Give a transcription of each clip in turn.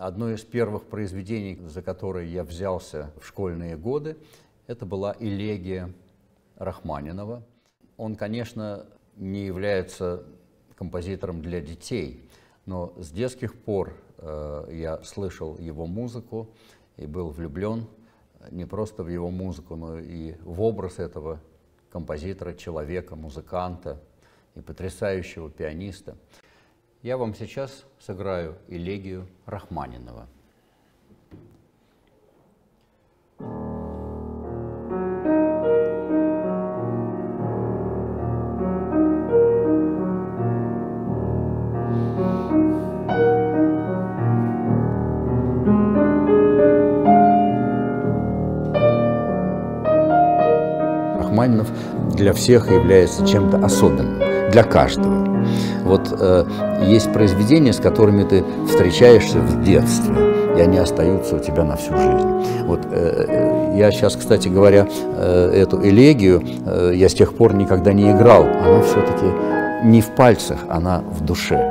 Одно из первых произведений, за которое я взялся в школьные годы, это была «Элегия» Рахманинова. Он, конечно, не является композитором для детей, но с детских пор э, я слышал его музыку и был влюблен э, не просто в его музыку, но и в образ этого композитора, человека, музыканта и потрясающего пианиста я вам сейчас сыграю элегию Рахманинова. Рахманинов для всех является чем-то особенным, для каждого. Вот э, есть произведения, с которыми ты встречаешься в детстве, и они остаются у тебя на всю жизнь. Вот э, э я сейчас, кстати говоря, э, эту элегию э, я с тех пор никогда не играл. Она все-таки не в пальцах, она в душе.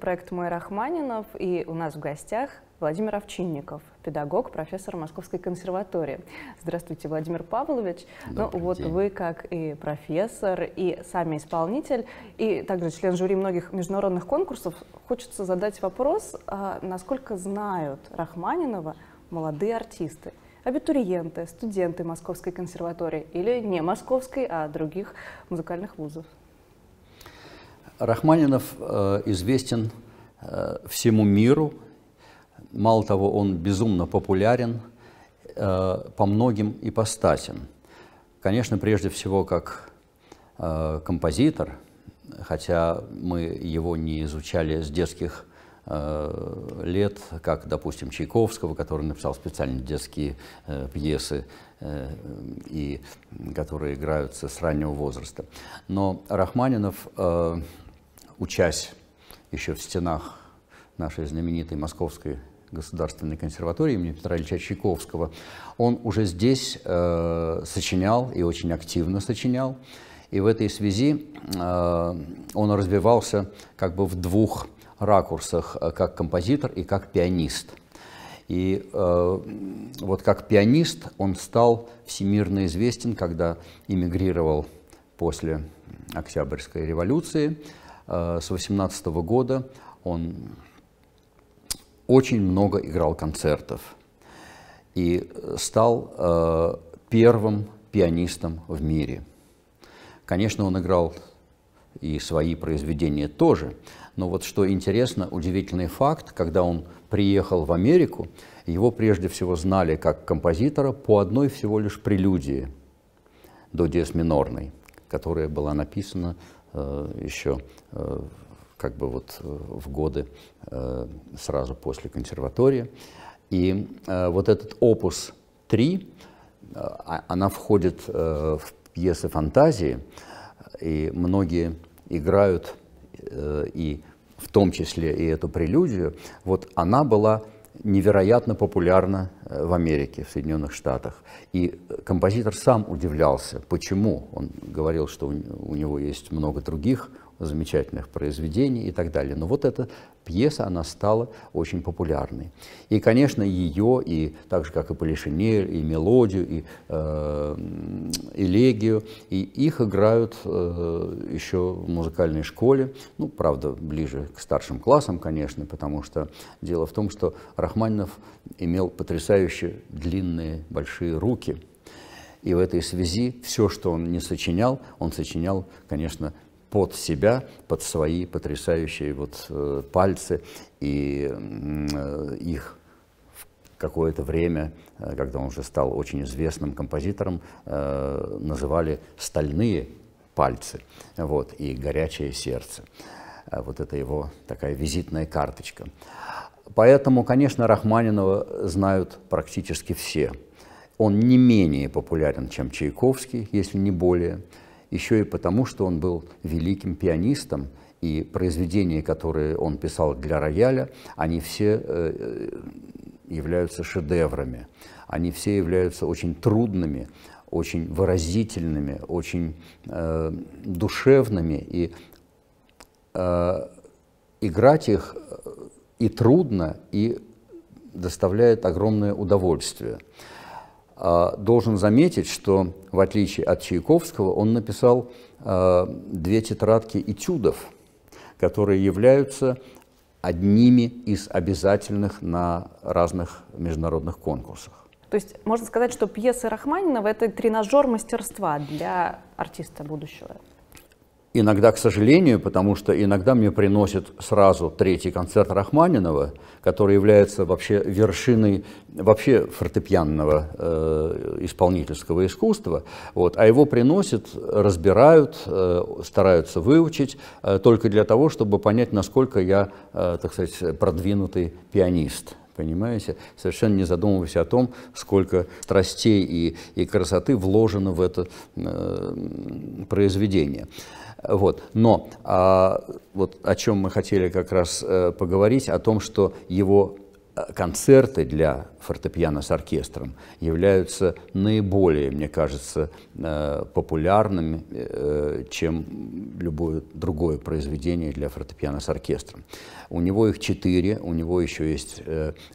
проект «Мой Рахманинов», и у нас в гостях Владимир Овчинников, педагог, профессор Московской консерватории. Здравствуйте, Владимир Павлович. Ну, Добрый ну вот день. вы как и профессор, и сами исполнитель, и также член жюри многих международных конкурсов, хочется задать вопрос, а, насколько знают Рахманинова молодые артисты? Абитуриенты, студенты Московской консерватории или не Московской, а других музыкальных вузов? Рахманинов э, известен э, всему миру. Мало того, он безумно популярен э, по многим ипостасям. Конечно, прежде всего, как композитор, хотя мы его не изучали с детских лет, как, допустим, Чайковского, который написал специально детские э, пьесы и которые играются с раннего возраста. Но Рахманинов учась еще в стенах нашей знаменитой Московской Государственной консерватории имени Петра Ильича Чайковского, он уже здесь э, сочинял и очень активно сочинял. И в этой связи э, он развивался как бы в двух ракурсах, э, как композитор и как пианист. И э, вот как пианист он стал всемирно известен, когда эмигрировал после Октябрьской революции – Э, с 18 -го года он очень много играл концертов и стал э, первым пианистом в мире. Конечно, он играл и свои произведения тоже, но вот что интересно, удивительный факт, когда он приехал в Америку, его прежде всего знали как композитора по одной всего лишь прелюдии до диез минорной, которая была написана Э, еще э, как бы вот э, в годы сразу после консерватории. И вот этот опус 3, а, она входит в пьесы фантазии, и многие играют и в том числе и эту прелюдию, вот она была невероятно популярна э, в Америке, в Соединенных Штатах. И композитор сам удивлялся, почему. Он говорил, что у него есть много других замечательных произведений и так далее. Но вот это пьеса, она стала очень популярной. И, конечно, ее, и так же, как и Полишинель, и Мелодию, и Элегию, и их играют э, еще в музыкальной школе, ну, правда, ближе к старшим классам, конечно, потому что дело в том, что Рахманинов имел потрясающе длинные большие руки – и в этой связи все, что он не сочинял, он сочинял, конечно, под себя, под свои потрясающие вот э, пальцы и их какое-то время, э, когда он уже стал очень известным композитором, э, называли «стальные пальцы» вот, и «горячее сердце». Вот это его такая визитная карточка. Поэтому, конечно, Рахманинова знают практически все. Он не менее популярен, чем Чайковский, если не более еще и потому, что он был великим пианистом, и произведения, которые он писал для рояля, они все э, э, являются шедеврами. Они все являются очень трудными, очень выразительными, очень э, душевными. И играть их и трудно, и доставляет огромное удовольствие. А, должен заметить, что в отличие от Чайковского, он написал а, две тетрадки этюдов, которые являются одними из обязательных на разных международных конкурсах. То есть можно сказать, что пьесы Рахманинова – это тренажер мастерства для артиста будущего? Иногда, к сожалению, потому что иногда мне приносят сразу третий концерт Рахманинова, который является вообще вершиной вообще фортепианного э, исполнительского искусства, вот, а его приносят, разбирают, э, стараются выучить э, только для того, чтобы понять, насколько я, э, так сказать, продвинутый пианист понимаете, совершенно не задумываясь о том, сколько страстей и, и красоты вложено в это э, произведение. Вот. Но а, вот о чем мы хотели как раз э, поговорить, о том, что его Э, концерты для фортепиано с оркестром являются наиболее, мне кажется, э, популярными, э, чем любое другое произведение для фортепиано с оркестром. У него их четыре, у него еще есть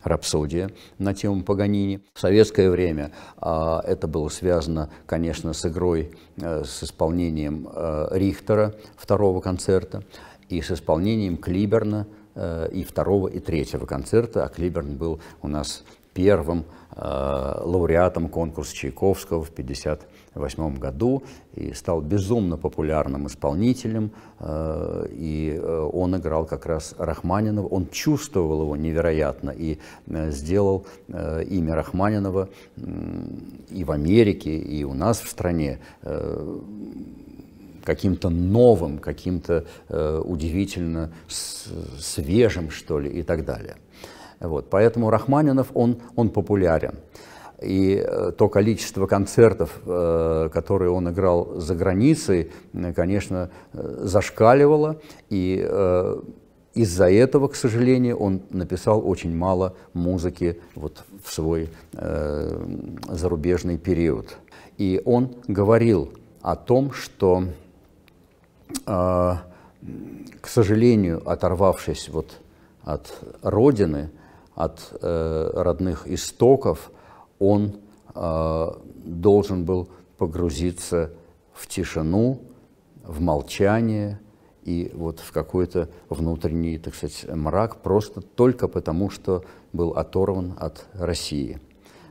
рапсодия на тему Паганини. В советское время а, это было связано, конечно, с игрой, с исполнением Рихтера второго концерта и с исполнением Клиберна Э, и второго, и третьего концерта, а Клиберн был у нас первым э, лауреатом конкурса Чайковского в 1958 году и стал безумно популярным исполнителем. Э, и он играл как раз Рахманинова. Он чувствовал его невероятно и сделал имя Рахманинова и в Америке, и у нас в стране каким-то новым, каким-то э, удивительно свежим, что ли, и так далее. Вот. Поэтому Рахманинов, он, он популярен. И э, то количество концертов, э, которые он играл за границей, конечно, э, зашкаливало. И из-за этого, к сожалению, он написал очень мало музыки вот в свой зарубежный период. И он говорил о том, что а, к сожалению, оторвавшись вот от родины, от э, родных истоков, он э, должен был погрузиться в тишину, в молчание и вот в какой-то внутренний, так сказать, мрак, просто только потому, что был оторван от России.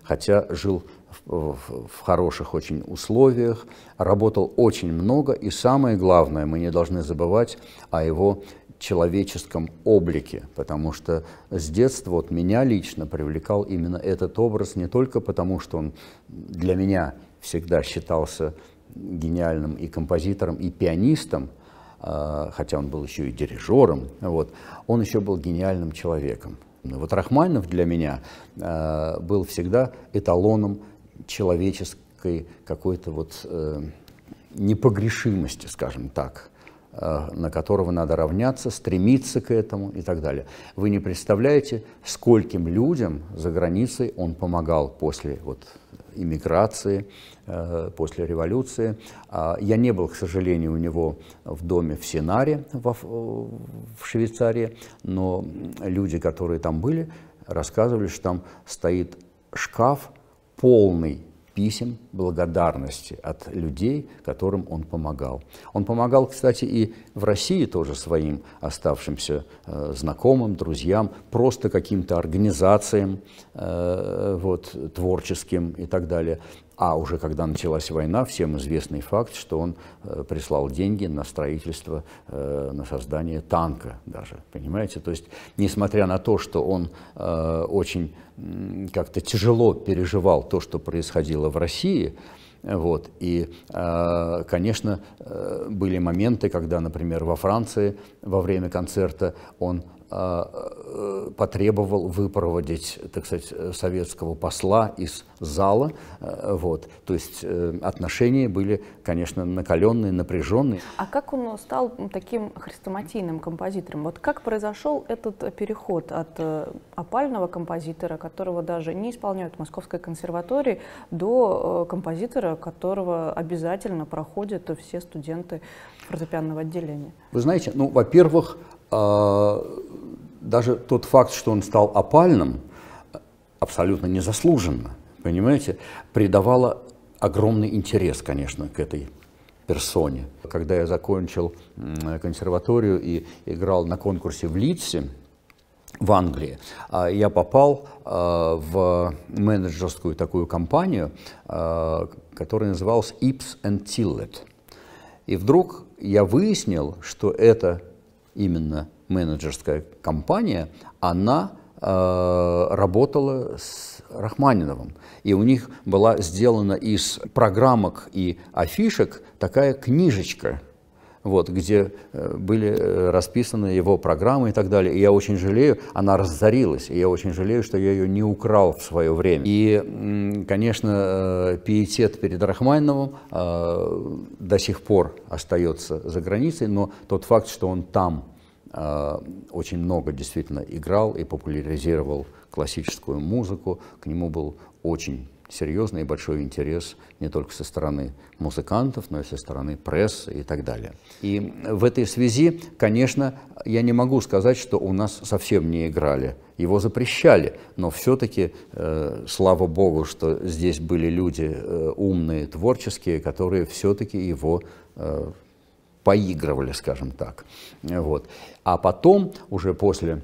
Хотя жил в, в хороших очень условиях, работал очень много, и самое главное, мы не должны забывать о его человеческом облике, потому что с детства вот меня лично привлекал именно этот образ не только потому, что он для меня всегда считался гениальным и композитором, и пианистом, а, хотя он был еще и дирижером, вот, он еще был гениальным человеком. Ну, вот Рахманинов для меня а, был всегда эталоном человеческой какой-то вот э, непогрешимости, скажем так, э, на которого надо равняться, стремиться к этому и так далее. Вы не представляете, скольким людям за границей он помогал после вот иммиграции, э, после революции. А, я не был, к сожалению, у него в доме в Сенаре в Швейцарии, но люди, которые там были, рассказывали, что там стоит шкаф полный писем благодарности от людей, которым он помогал. Он помогал, кстати, и в России тоже своим оставшимся э, знакомым, друзьям, просто каким-то организациям э, вот, творческим и так далее. А уже когда началась война, всем известный факт, что он э, прислал деньги на строительство, э, на создание танка даже, понимаете? То есть, несмотря на то, что он э, очень как-то тяжело переживал то, что происходило в России, вот. И, конечно, были моменты, когда, например, во Франции во время концерта он а, э, потребовал выпроводить, так сказать, советского посла из зала. Э, вот. То есть э, отношения были, конечно, накаленные, напряженные. А как он стал таким хрестоматийным композитором? Вот как произошел этот переход от опального композитора, которого даже не исполняют в Московской консерватории, до композитора, которого обязательно проходят все студенты фортепианного отделения? Вы знаете, ну, во-первых, а, даже тот факт, что он стал опальным, абсолютно незаслуженно, понимаете, придавало огромный интерес, конечно, к этой персоне. Когда я закончил консерваторию и играл на конкурсе в Лидсе, в Англии, а, я попал а, в менеджерскую такую компанию, а, которая называлась Ips and Tillett. И вдруг я выяснил, что это именно менеджерская компания, она э, работала с Рахманиновым. И у них была сделана из программок и афишек такая книжечка, вот, где э, были э, расписаны его программы и так далее. И я очень жалею, она разорилась, и я очень жалею, что я ее не украл в свое время. И, конечно, пиетет перед Рахманиновым до сих пор остается за границей, но тот факт, что он там Э, очень много действительно играл и популяризировал классическую музыку. К нему был очень серьезный и большой интерес не только со стороны музыкантов, но и со стороны прессы и так далее. И в этой связи, конечно, я не могу сказать, что у нас совсем не играли. Его запрещали, но все-таки, э, слава богу, что здесь были люди э, умные, творческие, которые все-таки его э, поигрывали, скажем так. Вот. А потом, уже после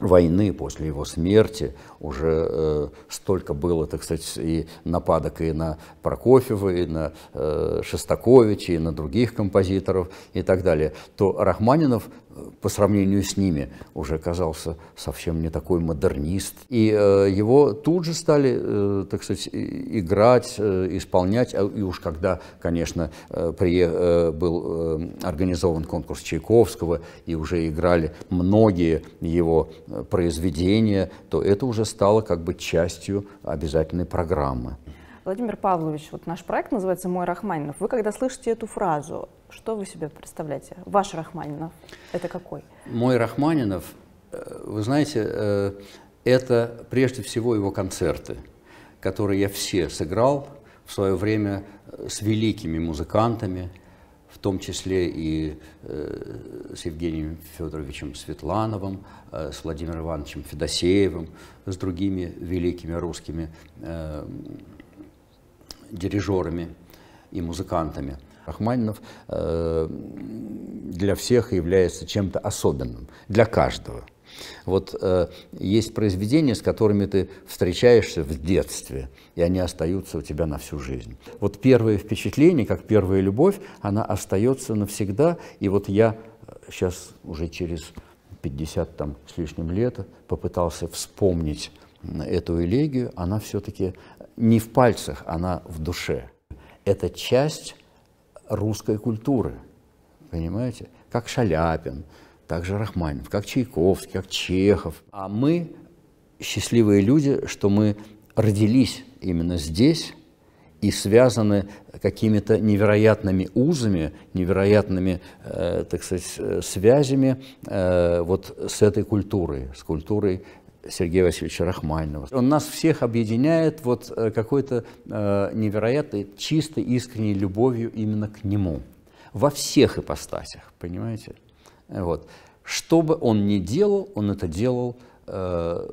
войны, после его смерти, уже э, столько было, так сказать, и нападок и на Прокофьева, и на э, Шостаковича, и на других композиторов и так далее, то Рахманинов э, по сравнению с ними уже казался совсем не такой модернист. И э, его тут же стали, э, так сказать, играть, э, исполнять. А, и уж когда, конечно, э, при, э, был э, организован конкурс Чайковского, и уже играли многие его э, произведения, то это уже стало как бы частью обязательной программы. Владимир Павлович, вот наш проект называется «Мой Рахманинов». Вы когда слышите эту фразу, что вы себе представляете? Ваш Рахманинов – это какой? Мой Рахманинов, э, вы знаете, э, это прежде всего его концерты, которые я все сыграл в свое время э, с великими музыкантами – в том числе и э, с Евгением Федоровичем Светлановым, э, с Владимиром Ивановичем Федосеевым, с другими великими русскими э, дирижерами и музыкантами. Рахманинов э, для всех является чем-то особенным, для каждого – вот э, есть произведения, с которыми ты встречаешься в детстве, и они остаются у тебя на всю жизнь. Вот первое впечатление, как первая любовь, она остается навсегда. И вот я сейчас э, уже через 50 там, с лишним лет попытался вспомнить эту элегию, она все-таки э, не в пальцах, она в душе. Это часть русской культуры, понимаете? Как Шаляпин, как же Рахманинов, как Чайковский, как Чехов. А мы счастливые люди, что мы родились именно здесь и связаны какими-то невероятными узами, невероятными, э, так сказать, э, связями э, вот с этой культурой, с культурой Сергея Васильевича Рахманинова. Он нас всех объединяет вот э, какой-то э, невероятной, чистой, искренней любовью именно к нему во всех ипостасях, понимаете? Вот. Что бы он ни делал, он это делал э,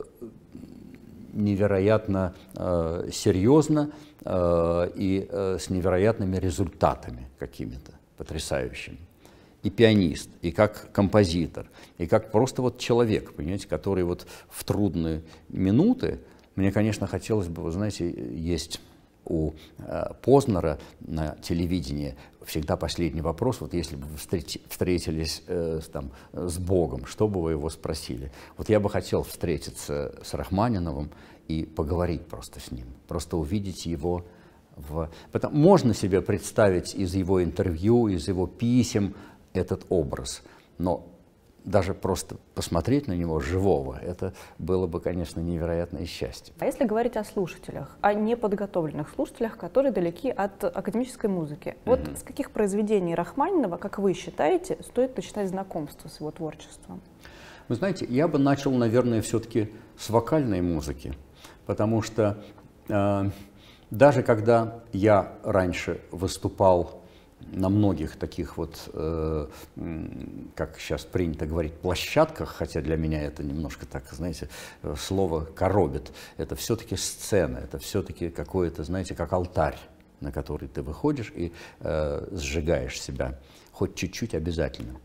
невероятно э, серьезно э, и э, с невероятными результатами какими-то потрясающими. И пианист, и как композитор, и как просто вот человек, понимаете, который вот в трудные минуты, мне, конечно, хотелось бы, вы знаете, есть у э, Познера на телевидении всегда последний вопрос, вот если бы вы встретились э, там, с Богом, что бы вы его спросили? Вот я бы хотел встретиться с Рахманиновым и поговорить просто с ним, просто увидеть его в... Потому, можно себе представить из его интервью, из его писем этот образ, но даже просто посмотреть на него живого, это было бы, конечно, невероятное счастье. А если говорить о слушателях, о неподготовленных слушателях, которые далеки от академической музыки, mm вот с каких произведений Рахманинова, как вы считаете, стоит начинать знакомство с его творчеством? Вы знаете, я бы начал, наверное, все-таки с вокальной музыки, потому что э, даже когда я раньше выступал на многих таких вот, э, как сейчас принято говорить, площадках, хотя для меня это немножко так, знаете, э, слово коробит, это все-таки сцена, это все-таки какое-то, знаете, как алтарь на который ты выходишь и э, сжигаешь себя, хоть чуть-чуть обязательно.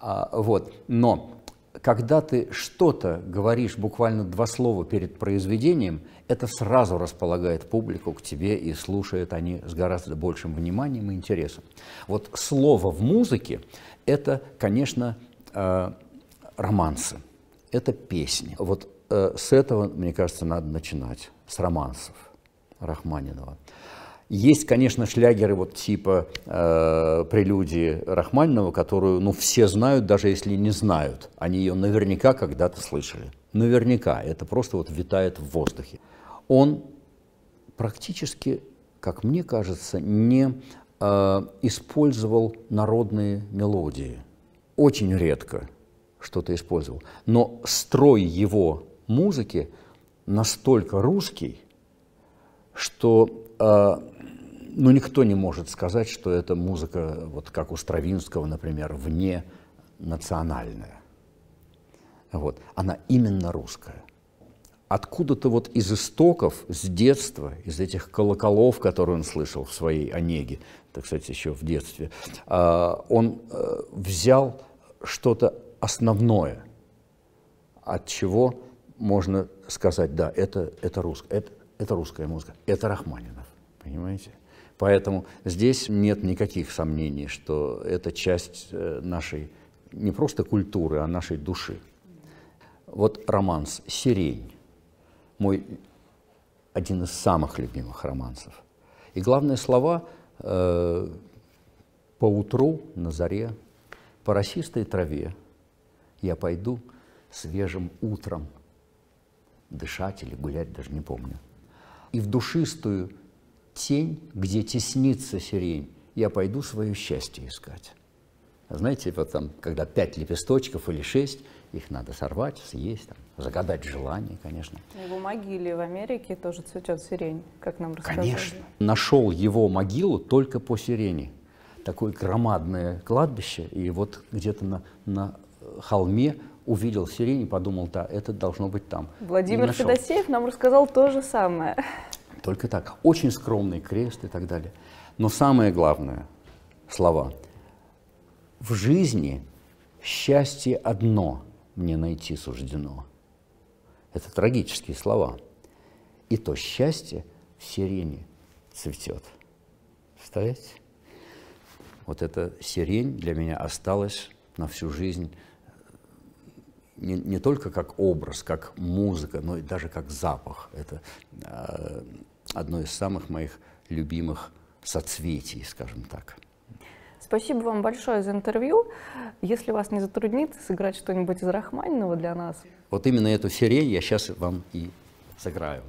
А, вот. Но когда ты что-то говоришь буквально два слова перед произведением, это сразу располагает публику к тебе и слушают они с гораздо большим вниманием и интересом. Вот слово в музыке – это, конечно, э, романсы, это песни. Вот э, с этого, мне кажется, надо начинать, с романсов Рахманинова. Есть, конечно, шлягеры вот типа э, прелюдии Рахманинова, которую ну, все знают, даже если не знают. Они ее наверняка когда-то слышали. Наверняка. Это просто вот витает в воздухе. Он практически, как мне кажется, не э, использовал народные мелодии. Очень редко что-то использовал. Но строй его музыки настолько русский, что э, но ну, никто не может сказать, что эта музыка, вот как у Стравинского, например, вне национальная. Вот. Она именно русская. Откуда-то вот из истоков, с детства, из этих колоколов, которые он слышал в своей «Онеге», так сказать, еще в детстве, а, он э, взял что-то основное, от чего можно сказать, да, это, это, рус, это, это русская музыка, это Рахманинов понимаете? Поэтому здесь нет никаких сомнений, что это часть э, нашей не просто культуры, а нашей души. Вот романс «Сирень» – мой один из самых любимых романсов. И главные слова э, «По утру на заре, по росистой траве я пойду свежим утром» дышать или гулять, даже не помню. И в душистую тень, где теснится сирень, я пойду свое счастье искать. А знаете, вот там, когда пять лепесточков или шесть, их надо сорвать, съесть, там, загадать желание, конечно. Его ну, могиле в Америке тоже цветет сирень, как нам рассказали. Конечно. Нашел его могилу только по сирени. Такое громадное кладбище, и вот где-то на, на холме увидел сирень и подумал, да, это должно быть там. Владимир Федосеев нам рассказал то же самое. Только так. Очень скромный крест и так далее. Но самое главное – слова. В жизни счастье одно мне найти суждено. Это трагические слова. И то счастье в сирене цветет. Представляете? Вот эта сирень для меня осталась на всю жизнь не, не только как образ, как музыка, но и даже как запах. Это э, одно из самых моих любимых соцветий, скажем так. Спасибо вам большое за интервью. Если вас не затруднит, сыграть что-нибудь из Рахманинова для нас. Вот именно эту сирень я сейчас вам и сыграю.